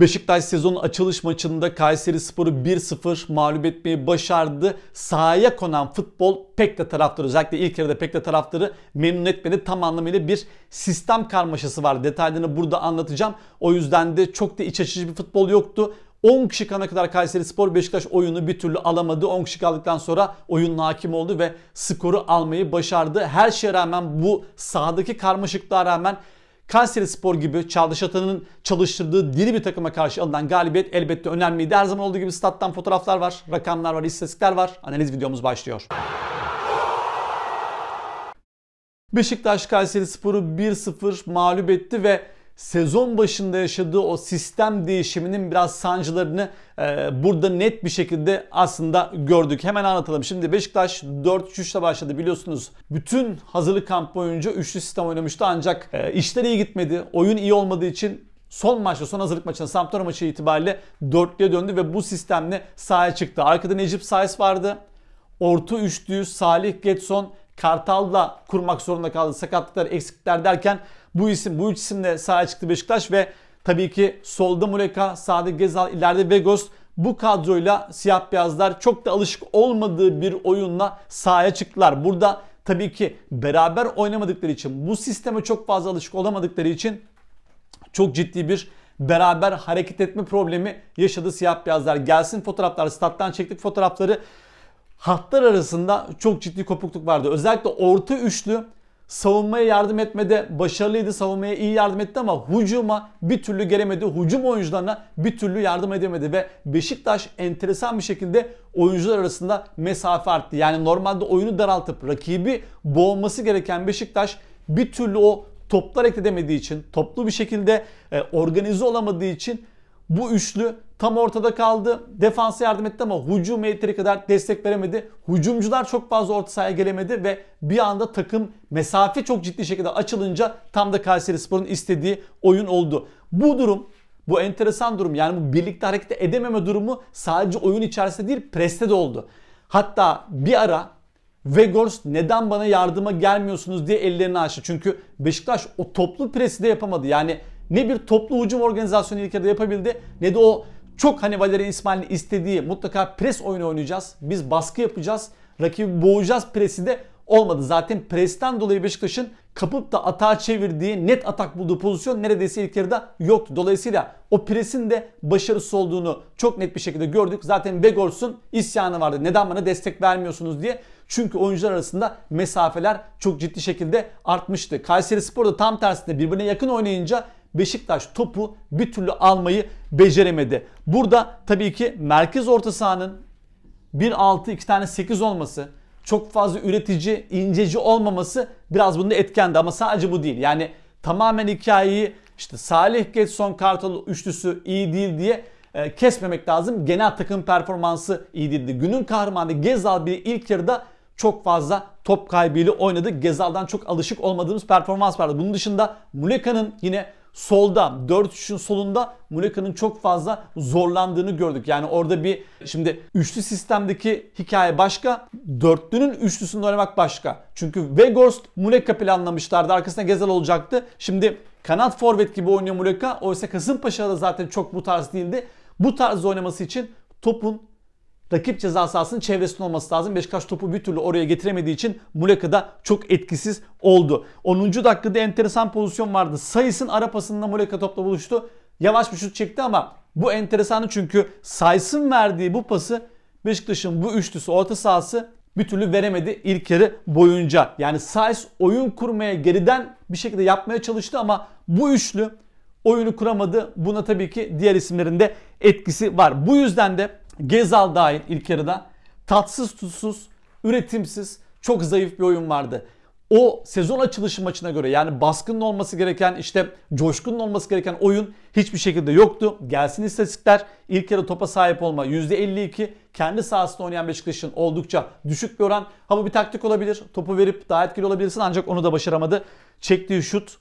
Beşiktaş sezonun açılış maçında Kayseri Sporu 1-0 mağlup etmeyi başardı. Sahaya konan futbol pek de taraftarı özellikle ilk yarıda pek de taraftarı memnun etmedi. Tam anlamıyla bir sistem karmaşası var. Detaylarını burada anlatacağım. O yüzden de çok da iç açıcı bir futbol yoktu. 10 kişi kana kadar Kayseri Spor Beşiktaş oyunu bir türlü alamadı. 10 kişi kaldıktan sonra oyun hakim oldu ve skoru almayı başardı. Her şeye rağmen bu sahadaki karmaşıklığa rağmen Kayseri Spor gibi Çağdaş Çağdaşatan'ın çalıştırdığı diri bir takıma karşı alınan galibiyet elbette önemliydi. Her zaman olduğu gibi stat'tan fotoğraflar var, rakamlar var, istatistikler var. Analiz videomuz başlıyor. Beşiktaş Kayseri Spor'u 1-0 mağlup etti ve sezon başında yaşadığı o sistem değişiminin biraz sancılarını e, burada net bir şekilde aslında gördük. Hemen anlatalım. Şimdi Beşiktaş 4-3-3'le başladı biliyorsunuz. Bütün hazırlık kamp boyunca üçlü sistem oynamıştı ancak e, işler iyi gitmedi. Oyun iyi olmadığı için son maçta son hazırlık maçında, Sampdoria maçı itibariyle dörtlüye döndü ve bu sistemle sahaya çıktı. Arkada Necip Sayes vardı. Orta üçlüyü Salih Getson Kartal'la kurmak zorunda kaldı. Sakatlıklar, eksiklikler derken bu isim bu üç isimle sahaya çıktı Beşiktaş ve tabii ki solda Muleka, sağda Gezal, ileride Vegos bu kadroyla siyah beyazlar çok da alışık olmadığı bir oyunla sahaya çıktılar. Burada tabii ki beraber oynamadıkları için bu sisteme çok fazla alışık olamadıkları için çok ciddi bir beraber hareket etme problemi yaşadı siyah beyazlar. Gelsin fotoğraflar, stat'tan çektik fotoğrafları. Hatlar arasında çok ciddi kopukluk vardı. Özellikle orta üçlü savunmaya yardım etmede başarılıydı. Savunmaya iyi yardım etti ama hucuma bir türlü gelemedi. Hucum oyuncularına bir türlü yardım edemedi ve Beşiktaş enteresan bir şekilde oyuncular arasında mesafe arttı. Yani normalde oyunu daraltıp rakibi boğması gereken Beşiktaş bir türlü o toplar ekledemediği için, toplu bir şekilde e, organize olamadığı için bu üçlü tam ortada kaldı. Defansa yardım etti ama hücum yeteri kadar destek veremedi. Hücumcular çok fazla orta sahaya gelemedi ve bir anda takım mesafe çok ciddi şekilde açılınca tam da Kayseri Spor'un istediği oyun oldu. Bu durum bu enteresan durum yani bu birlikte hareket edememe durumu sadece oyun içerisinde değil preste de oldu. Hatta bir ara Vegors neden bana yardıma gelmiyorsunuz diye ellerini açtı. Çünkü Beşiktaş o toplu presi de yapamadı. Yani ne bir toplu hücum organizasyonu ilk yarıda yapabildi ne de o çok hani Valerian İsmail'in istediği mutlaka pres oyunu oynayacağız. Biz baskı yapacağız. Rakibi boğacağız presi de olmadı. Zaten presten dolayı Beşiktaş'ın kapıp da atağa çevirdiği net atak bulduğu pozisyon neredeyse ilk yarıda yoktu. Dolayısıyla o presin de başarısız olduğunu çok net bir şekilde gördük. Zaten Vegors'un isyanı vardı. Neden bana destek vermiyorsunuz diye. Çünkü oyuncular arasında mesafeler çok ciddi şekilde artmıştı. Kayseri Spor'da tam tersinde birbirine yakın oynayınca Beşiktaş topu bir türlü almayı beceremedi. Burada tabii ki merkez orta sahanın 1-6 2 tane 8 olması çok fazla üretici, inceci olmaması biraz bunda etkendi ama sadece bu değil. Yani tamamen hikayeyi işte Salih Getson Kartal üçlüsü iyi değil diye e, kesmemek lazım. Genel takım performansı iyi değildi. Günün kahramanı Gezal bir ilk yarıda çok fazla top kaybıyla oynadı. Gezal'dan çok alışık olmadığımız performans vardı. Bunun dışında Muleka'nın yine solda, 4-3'ün solunda Muleka'nın çok fazla zorlandığını gördük. Yani orada bir şimdi üçlü sistemdeki hikaye başka, dörtlünün üçlüsünü oynamak başka. Çünkü Weghorst Muleka planlamışlardı. Arkasına Gezel olacaktı. Şimdi kanat forvet gibi oynuyor Muleka. Oysa da zaten çok bu tarz değildi. Bu tarz oynaması için topun rakip ceza sahasının çevresinde olması lazım. Beşiktaş topu bir türlü oraya getiremediği için Muleka da çok etkisiz oldu. 10. dakikada enteresan pozisyon vardı. Sayısın ara pasında Muleka topla buluştu. Yavaş bir şut çekti ama bu enteresanı çünkü Sayısın verdiği bu pası Beşiktaş'ın bu üçlüsü orta sahası bir türlü veremedi ilk yarı boyunca. Yani Sayıs oyun kurmaya geriden bir şekilde yapmaya çalıştı ama bu üçlü oyunu kuramadı. Buna tabii ki diğer isimlerin de etkisi var. Bu yüzden de Gezal dahil ilk yarıda tatsız tutsuz, üretimsiz, çok zayıf bir oyun vardı. O sezon açılışı maçına göre yani baskının olması gereken işte coşkunun olması gereken oyun hiçbir şekilde yoktu. Gelsin istatistikler ilk yarı topa sahip olma %52 kendi sahasında oynayan Beşiktaş'ın oldukça düşük bir oran. Ha bu bir taktik olabilir topu verip daha etkili olabilirsin ancak onu da başaramadı. Çektiği şut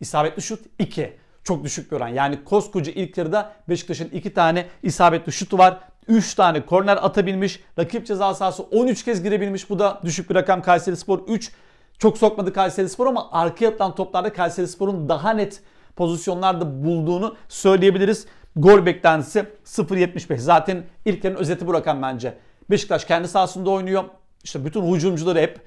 isabetli şut 2 çok düşük bir oran. Yani koskoca ilk yarıda Beşiktaş'ın iki tane isabetli şutu var. 3 tane korner atabilmiş. Rakip ceza sahası 13 kez girebilmiş. Bu da düşük bir rakam Kayseri Spor 3. Çok sokmadı Kayseri Spor ama arkaya atılan toplarda Kayseri Spor'un daha net pozisyonlarda bulduğunu söyleyebiliriz. Gol beklentisi 0.75. Zaten ilklerin özeti bu rakam bence. Beşiktaş kendi sahasında oynuyor. İşte bütün hücumcuları hep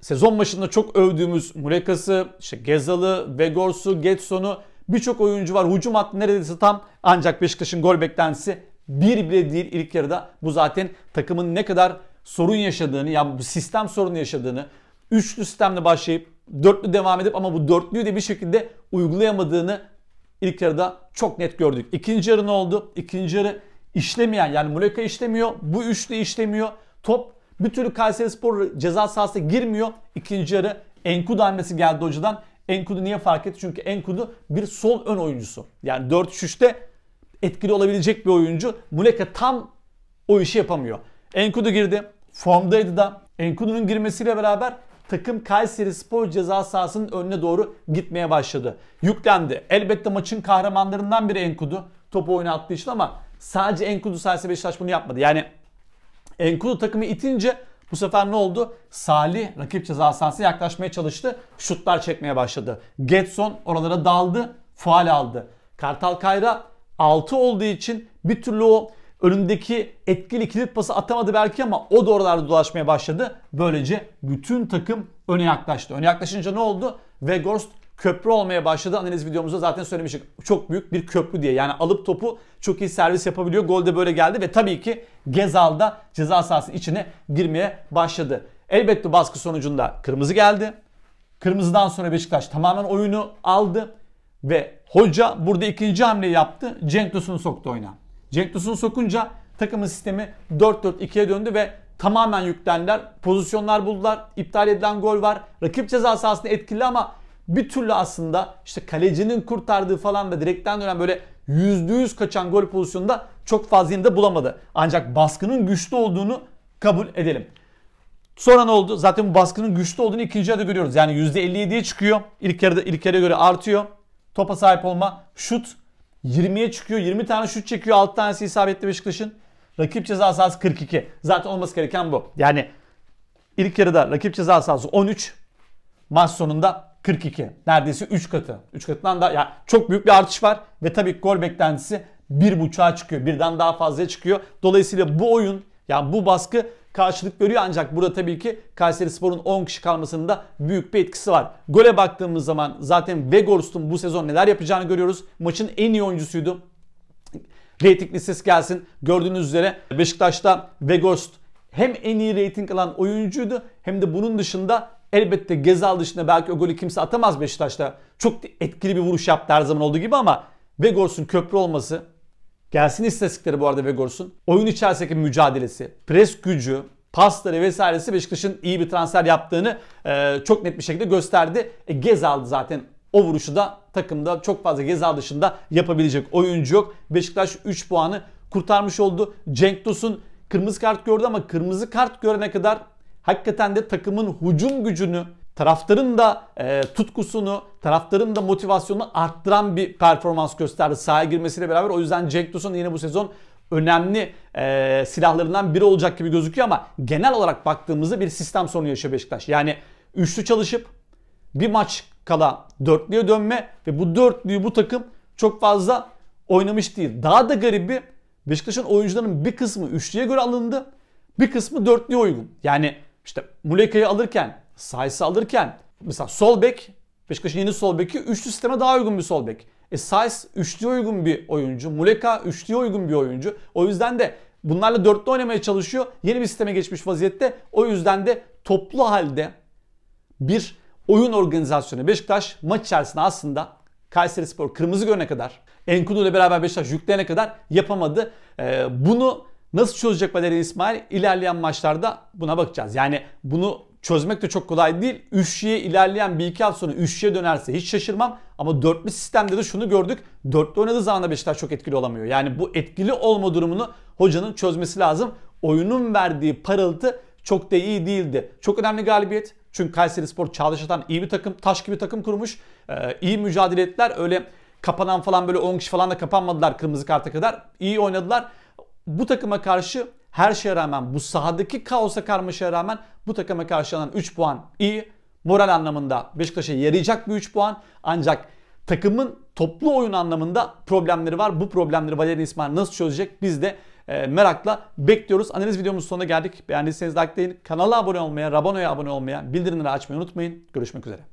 sezon başında çok övdüğümüz Murekası işte Gezalı, Vegors'u, Getson'u birçok oyuncu var. Hücum hattı neredeyse tam ancak Beşiktaş'ın gol beklentisi bir bile değil ilk yarıda. Bu zaten takımın ne kadar sorun yaşadığını, ya bu sistem sorunu yaşadığını, üçlü sistemle başlayıp dörtlü devam edip ama bu dörtlüyü de bir şekilde uygulayamadığını ilk yarıda çok net gördük. İkinci yarı ne oldu? İkinci yarı işlemeyen yani Muleka işlemiyor, bu üçlü işlemiyor. Top bir türlü Kayseri Spor ceza sahasına girmiyor. İkinci yarı Enkudu hamlesi geldi hocadan. Enkudu niye fark etti? Çünkü Enkudu bir sol ön oyuncusu. Yani 4-3-3'te etkili olabilecek bir oyuncu. Muleka tam o işi yapamıyor. Enkudu girdi. Formdaydı da. Enkudu'nun girmesiyle beraber takım Kayseri Spor ceza sahasının önüne doğru gitmeye başladı. Yüklendi. Elbette maçın kahramanlarından biri Enkudu. Topu oynattığı için ama sadece Enkudu sayesinde Beşiktaş bunu yapmadı. Yani Enkudu takımı itince bu sefer ne oldu? Salih rakip ceza sahasına yaklaşmaya çalıştı. Şutlar çekmeye başladı. Getson oralara daldı. Faal aldı. Kartal Kayra 6 olduğu için bir türlü o önündeki etkili kilit pası atamadı belki ama o da dolaşmaya başladı. Böylece bütün takım öne yaklaştı. Öne yaklaşınca ne oldu? Weghorst köprü olmaya başladı. Analiz videomuzda zaten söylemiştik. Çok büyük bir köprü diye. Yani alıp topu çok iyi servis yapabiliyor. Gol de böyle geldi ve tabii ki Gezal da ceza sahası içine girmeye başladı. Elbette baskı sonucunda kırmızı geldi. Kırmızıdan sonra Beşiktaş tamamen oyunu aldı. Ve hoca burada ikinci hamle yaptı. Cenk Tosun'u soktu oyuna. Cenk Tosun'u sokunca takımın sistemi 4-4-2'ye döndü ve tamamen yüklendiler. Pozisyonlar buldular. İptal edilen gol var. Rakip ceza sahasında etkili ama bir türlü aslında işte kalecinin kurtardığı falan da direkten dönen böyle %100 kaçan gol pozisyonunda çok fazla yenide bulamadı. Ancak baskının güçlü olduğunu kabul edelim. Sonra ne oldu? Zaten bu baskının güçlü olduğunu ikinci yarıda görüyoruz. Yani %57'ye çıkıyor. İlk yarıda ilk yarıya göre artıyor topa sahip olma. Şut 20'ye çıkıyor. 20 tane şut çekiyor. 6 tanesi isabetli Beşiktaş'ın. Rakip ceza sahası 42. Zaten olması gereken bu. Yani ilk yarıda rakip ceza sahası 13. Maç sonunda 42. Neredeyse 3 katı. 3 katından da yani çok büyük bir artış var. Ve tabii gol beklentisi 1.5'a çıkıyor. Birden daha fazla çıkıyor. Dolayısıyla bu oyun yani bu baskı karşılık görüyor ancak burada tabii ki Kayseri Spor'un 10 kişi kalmasının da büyük bir etkisi var. Gole baktığımız zaman zaten Vegorst'un bu sezon neler yapacağını görüyoruz. Maçın en iyi oyuncusuydu. Rating listesi gelsin. Gördüğünüz üzere Beşiktaş'ta Vegorst hem en iyi rating alan oyuncuydu hem de bunun dışında elbette Gezal dışında belki o golü kimse atamaz Beşiktaş'ta. Çok etkili bir vuruş yaptı her zaman olduğu gibi ama Vegorst'un köprü olması Gelsin istatistikleri bu arada Vegors'un. Oyun içerisindeki mücadelesi, pres gücü, pasları vesairesi Beşiktaş'ın iyi bir transfer yaptığını e, çok net bir şekilde gösterdi. E, gez aldı zaten o vuruşu da takımda çok fazla Gezal dışında yapabilecek oyuncu yok. Beşiktaş 3 puanı kurtarmış oldu. Cenk Tosun kırmızı kart gördü ama kırmızı kart görene kadar hakikaten de takımın hücum gücünü taraftarın da e, tutkusunu, taraftarın da motivasyonunu arttıran bir performans gösterdi sahaya girmesiyle beraber. O yüzden Jack Dawson yine bu sezon önemli e, silahlarından biri olacak gibi gözüküyor ama genel olarak baktığımızda bir sistem sorunu yaşıyor Beşiktaş. Yani üçlü çalışıp bir maç kala dörtlüye dönme ve bu dörtlüyü bu takım çok fazla oynamış değil. Daha da garibi Beşiktaş'ın oyuncuların bir kısmı üçlüye göre alındı. Bir kısmı dörtlüye uygun. Yani işte Muleka'yı alırken Sayısı alırken mesela sol bek Beşiktaş'ın yeni sol beki üçlü sisteme daha uygun bir sol bek. E Saiz üçlüye uygun bir oyuncu. Muleka üçlüye uygun bir oyuncu. O yüzden de bunlarla dörtlü oynamaya çalışıyor. Yeni bir sisteme geçmiş vaziyette. O yüzden de toplu halde bir oyun organizasyonu. Beşiktaş maç içerisinde aslında Kayseri Spor kırmızı görene kadar Enkudu ile beraber Beşiktaş yükleyene kadar yapamadı. Ee, bunu nasıl çözecek Badeli İsmail? İlerleyen maçlarda buna bakacağız. Yani bunu çözmek de çok kolay değil. Üçlüye ilerleyen bir iki hafta sonra üçlüye dönerse hiç şaşırmam. Ama dörtlü sistemde de şunu gördük. Dörtlü oynadığı zaman da Beşiktaş çok etkili olamıyor. Yani bu etkili olma durumunu hocanın çözmesi lazım. Oyunun verdiği parıltı çok da iyi değildi. Çok önemli galibiyet. Çünkü Kayseri Spor Çağdaş iyi bir takım. Taş gibi takım kurmuş. Ee, iyi mücadele ettiler. Öyle kapanan falan böyle 10 kişi falan da kapanmadılar kırmızı karta kadar. İyi oynadılar. Bu takıma karşı her şeye rağmen bu sahadaki kaosa karmaşaya rağmen bu takıma karşılanan alınan 3 puan iyi. Moral anlamında Beşiktaş'a yarayacak bir 3 puan. Ancak takımın toplu oyun anlamında problemleri var. Bu problemleri Valerian İsmail nasıl çözecek biz de e, merakla bekliyoruz. Analiz videomuzun sonuna geldik. Beğendiyseniz likeleyin. Kanala abone olmaya, Rabono'ya abone olmaya, bildirimleri açmayı unutmayın. Görüşmek üzere.